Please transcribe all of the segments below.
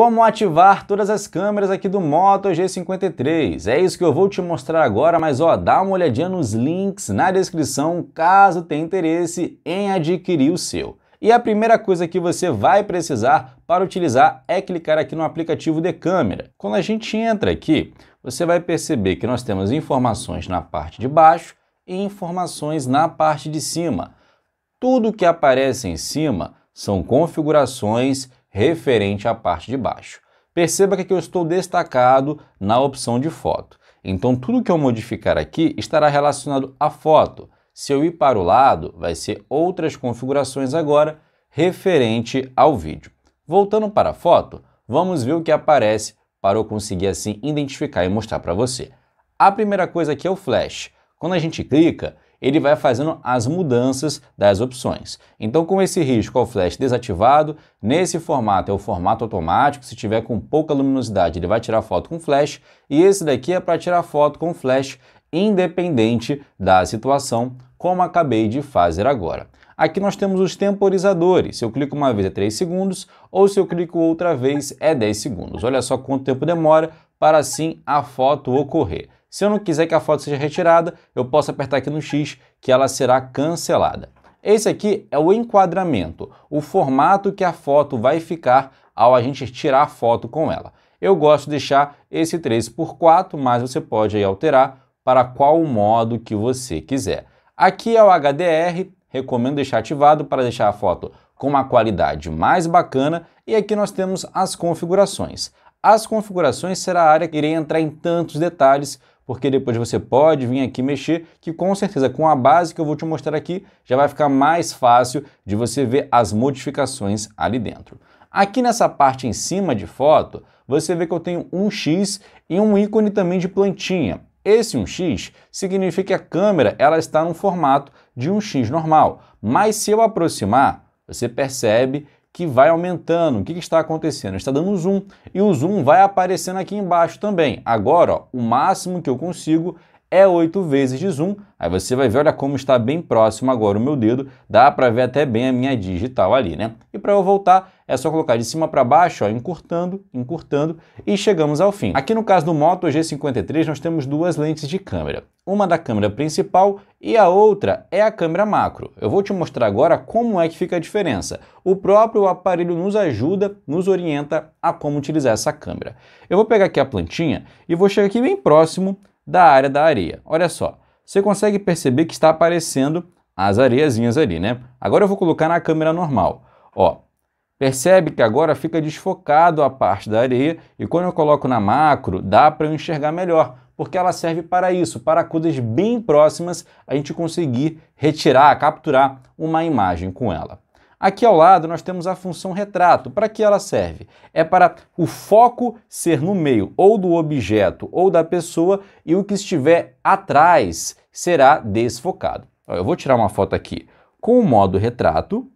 Como ativar todas as câmeras aqui do Moto G53? É isso que eu vou te mostrar agora, mas ó, dá uma olhadinha nos links na descrição caso tenha interesse em adquirir o seu. E a primeira coisa que você vai precisar para utilizar é clicar aqui no aplicativo de câmera. Quando a gente entra aqui, você vai perceber que nós temos informações na parte de baixo e informações na parte de cima. Tudo que aparece em cima são configurações referente à parte de baixo. Perceba que aqui eu estou destacado na opção de foto. Então tudo que eu modificar aqui estará relacionado à foto. Se eu ir para o lado, vai ser outras configurações agora referente ao vídeo. Voltando para a foto, vamos ver o que aparece para eu conseguir assim identificar e mostrar para você. A primeira coisa aqui é o flash. Quando a gente clica, ele vai fazendo as mudanças das opções. Então, com esse risco ao flash desativado, nesse formato é o formato automático, se tiver com pouca luminosidade ele vai tirar foto com flash, e esse daqui é para tirar foto com flash independente da situação, como acabei de fazer agora. Aqui nós temos os temporizadores. Se eu clico uma vez é 3 segundos ou se eu clico outra vez é 10 segundos. Olha só quanto tempo demora para assim a foto ocorrer. Se eu não quiser que a foto seja retirada, eu posso apertar aqui no X que ela será cancelada. Esse aqui é o enquadramento, o formato que a foto vai ficar ao a gente tirar a foto com ela. Eu gosto de deixar esse 3 por 4, mas você pode aí alterar para qual modo que você quiser. Aqui é o HDR, recomendo deixar ativado para deixar a foto com uma qualidade mais bacana. E aqui nós temos as configurações. As configurações será a área que irei entrar em tantos detalhes, porque depois você pode vir aqui mexer, que com certeza com a base que eu vou te mostrar aqui, já vai ficar mais fácil de você ver as modificações ali dentro. Aqui nessa parte em cima de foto, você vê que eu tenho um X e um ícone também de plantinha. Esse 1x significa que a câmera ela está no formato de um x normal, mas se eu aproximar, você percebe que vai aumentando. O que, que, está acontecendo? Está dando zoom e o zoom vai aparecendo aqui embaixo também. Agora, ó, o máximo que eu consigo é 8 vezes de zoom. Aí você vai ver, olha como está bem próximo agora o meu dedo, dá para ver até bem a minha digital ali, né? E para eu voltar, é só colocar de cima para baixo, ó, encurtando, encurtando e chegamos ao fim. Aqui no caso do Moto G53 nós temos duas lentes de câmera, uma da câmera principal e a outra é a câmera macro. Eu vou te mostrar agora como é que fica a diferença. O próprio aparelho nos ajuda, nos orienta a como utilizar essa câmera. Eu vou pegar aqui a plantinha e vou chegar aqui bem próximo da área da areia. Olha só, você consegue perceber que está aparecendo as areiazinhas ali, né? Agora eu vou colocar na câmera normal. Ó, percebe que agora fica desfocado a parte da areia e quando eu coloco na macro, dá para eu enxergar melhor, porque ela serve para isso, para coisas bem próximas a gente conseguir retirar, capturar uma imagem com ela. Aqui ao lado nós temos a função retrato. Para que ela serve? É para o foco ser no meio ou do objeto ou da pessoa e o que estiver atrás será desfocado. Eu vou tirar uma foto aqui com o modo retrato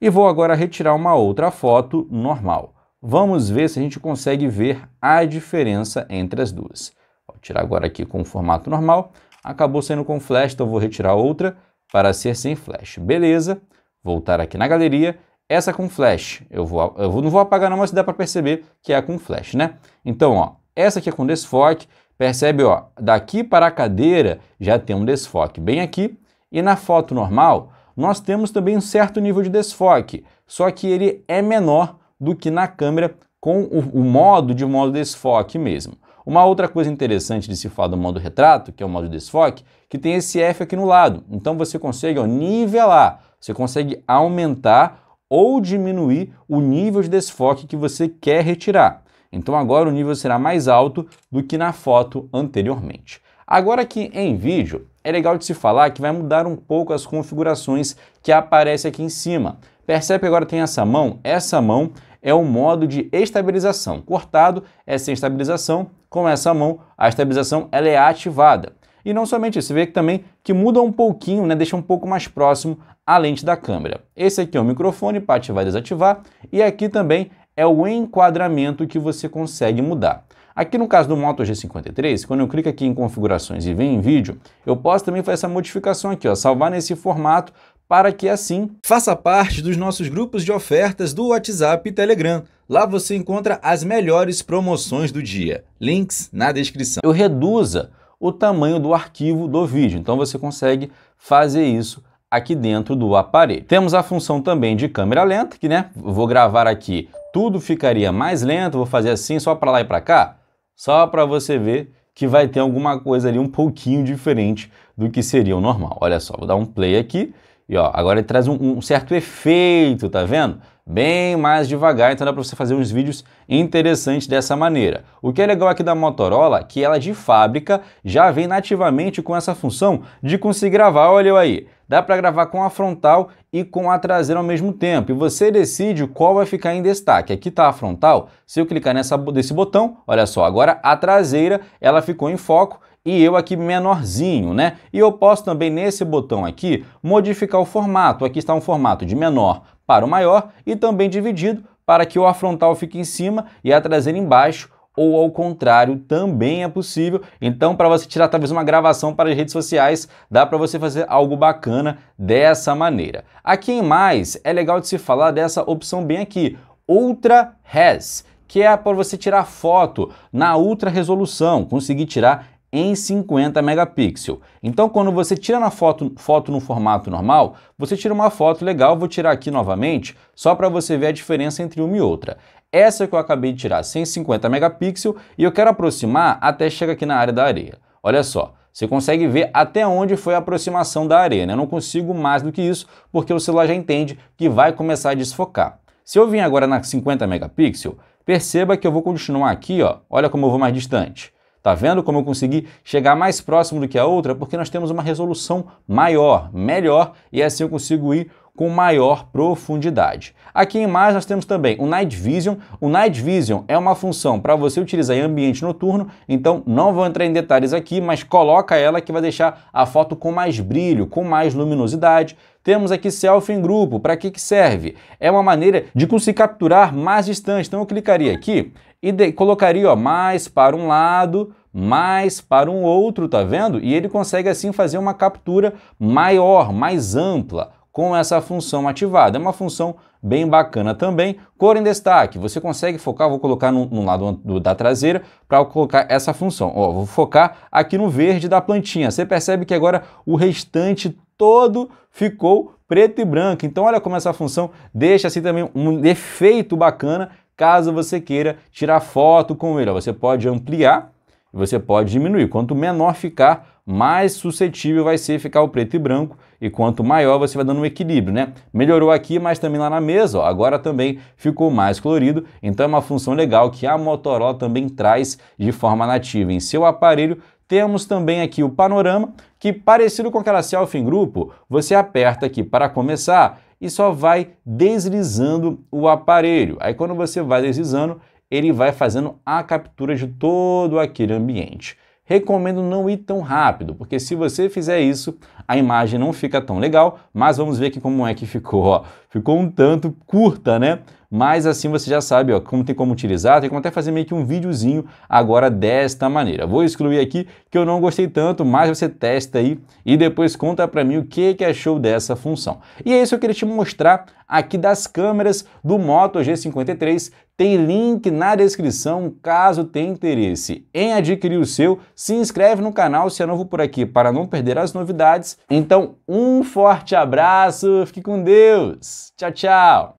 e vou agora retirar uma outra foto normal. Vamos ver se a gente consegue ver a diferença entre as duas. Vou tirar agora aqui com o formato normal. Acabou saindo com flash, então vou retirar outra para ser sem flash. Beleza voltar aqui na galeria, essa com flash. Eu, vou, eu não vou apagar não, mas dá para perceber que é com flash, né? Então, ó, essa aqui é com desfoque, percebe, ó, daqui para a cadeira já tem um desfoque bem aqui, e na foto normal nós temos também um certo nível de desfoque, só que ele é menor do que na câmera com o, o modo de modo desfoque mesmo. Uma outra coisa interessante de se falar do modo retrato, que é o modo desfoque, que tem esse F aqui no lado. Então você consegue ó, nivelar você consegue aumentar ou diminuir o nível de desfoque que você quer retirar. Então agora o nível será mais alto do que na foto anteriormente. Agora aqui em vídeo, é legal de se falar que vai mudar um pouco as configurações que aparecem aqui em cima. Percebe que agora tem essa mão? Essa mão é o modo de estabilização. Cortado é sem estabilização, com essa mão a estabilização ela é ativada. E não somente isso, você vê que também que muda um pouquinho, né, deixa um pouco mais próximo a lente da câmera. Esse aqui é o microfone para ativar e desativar, e aqui também é o enquadramento que você consegue mudar. Aqui no caso do Moto G53, quando eu clico aqui em configurações e vem em vídeo, eu posso também fazer essa modificação aqui, ó, salvar nesse formato para que assim faça parte dos nossos grupos de ofertas do WhatsApp e Telegram. Lá você encontra as melhores promoções do dia. Links na descrição. Eu reduza o tamanho do arquivo do vídeo. Então você consegue fazer isso aqui dentro do aparelho. Temos a função também de câmera lenta, que né, vou gravar aqui, tudo ficaria mais lento, vou fazer assim só para lá e para cá, só para você ver que vai ter alguma coisa ali um pouquinho diferente do que seria o normal. Olha só, vou dar um play aqui e ó, agora ele traz um, um certo efeito, tá vendo? bem mais devagar, então dá para você fazer uns vídeos interessantes dessa maneira. O que é legal aqui da Motorola, que ela de fábrica já vem nativamente com essa função de conseguir gravar, olha aí, dá para gravar com a frontal e com a traseira ao mesmo tempo. E você decide qual vai ficar em destaque. Aqui está a frontal, se eu clicar nessa, nesse botão, olha só, agora a traseira ela ficou em foco e eu aqui menorzinho, né? E eu posso também nesse botão aqui modificar o formato. Aqui está um formato de menor para o maior e também dividido para que o afrontal fique em cima e a traseira embaixo ou ao contrário também é possível. Então, para você tirar talvez uma gravação para as redes sociais, dá para você fazer algo bacana dessa maneira. Aqui em mais, é legal de se falar dessa opção bem aqui, Ultra Res, que é para você tirar foto na ultra resolução, conseguir tirar em 50 megapixels. Então quando você tira na foto, foto no formato normal, você tira uma foto legal, vou tirar aqui novamente, só para você ver a diferença entre uma e outra. Essa que eu acabei de tirar, 150 megapixels, e eu quero aproximar até chegar aqui na área da areia. Olha só, você consegue ver até onde foi a aproximação da areia, né? Eu não consigo mais do que isso, porque o celular já entende que vai começar a desfocar. Se eu vim agora na 50 megapixels, perceba que eu vou continuar aqui, ó, olha como eu vou mais distante. Tá vendo como eu consegui chegar mais próximo do que a outra? Porque nós temos uma resolução maior, melhor, e assim eu consigo ir com maior profundidade. Aqui em mais nós temos também o Night Vision. O Night Vision é uma função para você utilizar em ambiente noturno, então não vou entrar em detalhes aqui, mas coloca ela que vai deixar a foto com mais brilho, com mais luminosidade. Temos aqui selfie em grupo, para que, que serve? É uma maneira de conseguir capturar mais distante, então eu clicaria aqui e de, colocaria ó, mais para um lado, mais para um outro, tá vendo? E ele consegue assim fazer uma captura maior, mais ampla com essa função ativada. É uma função bem bacana também. Cor em destaque, você consegue focar, vou colocar no, no lado do, da traseira para colocar essa função. Ó, vou focar aqui no verde da plantinha. Você percebe que agora o restante todo ficou preto e branco. Então olha como essa função deixa assim também um efeito bacana caso você queira tirar foto com ele. Você pode ampliar e você pode diminuir. Quanto menor ficar, mais suscetível vai ser ficar o preto e branco e quanto maior você vai dando um equilíbrio, né? Melhorou aqui, mas também lá na mesa, ó, agora também ficou mais colorido, então é uma função legal que a Motorola também traz de forma nativa em seu aparelho. Temos também aqui o panorama, que parecido com aquela selfie em grupo, você aperta aqui para começar e só vai deslizando o aparelho. Aí quando você vai deslizando, ele vai fazendo a captura de todo aquele ambiente. Recomendo não ir tão rápido, porque se você fizer isso, a imagem não fica tão legal, mas vamos ver aqui como é que ficou, ó. Ficou um tanto curta, né? mas assim você já sabe ó, como tem como utilizar, tem como até fazer meio que um videozinho agora desta maneira. Vou excluir aqui que eu não gostei tanto, mas você testa aí e depois conta para mim o que, que achou dessa função. E é isso que eu queria te mostrar aqui das câmeras do Moto G53. Tem link na descrição caso tenha interesse em adquirir o seu. Se inscreve no canal se é novo por aqui para não perder as novidades. Então, um forte abraço, fique com Deus. Tchau, tchau.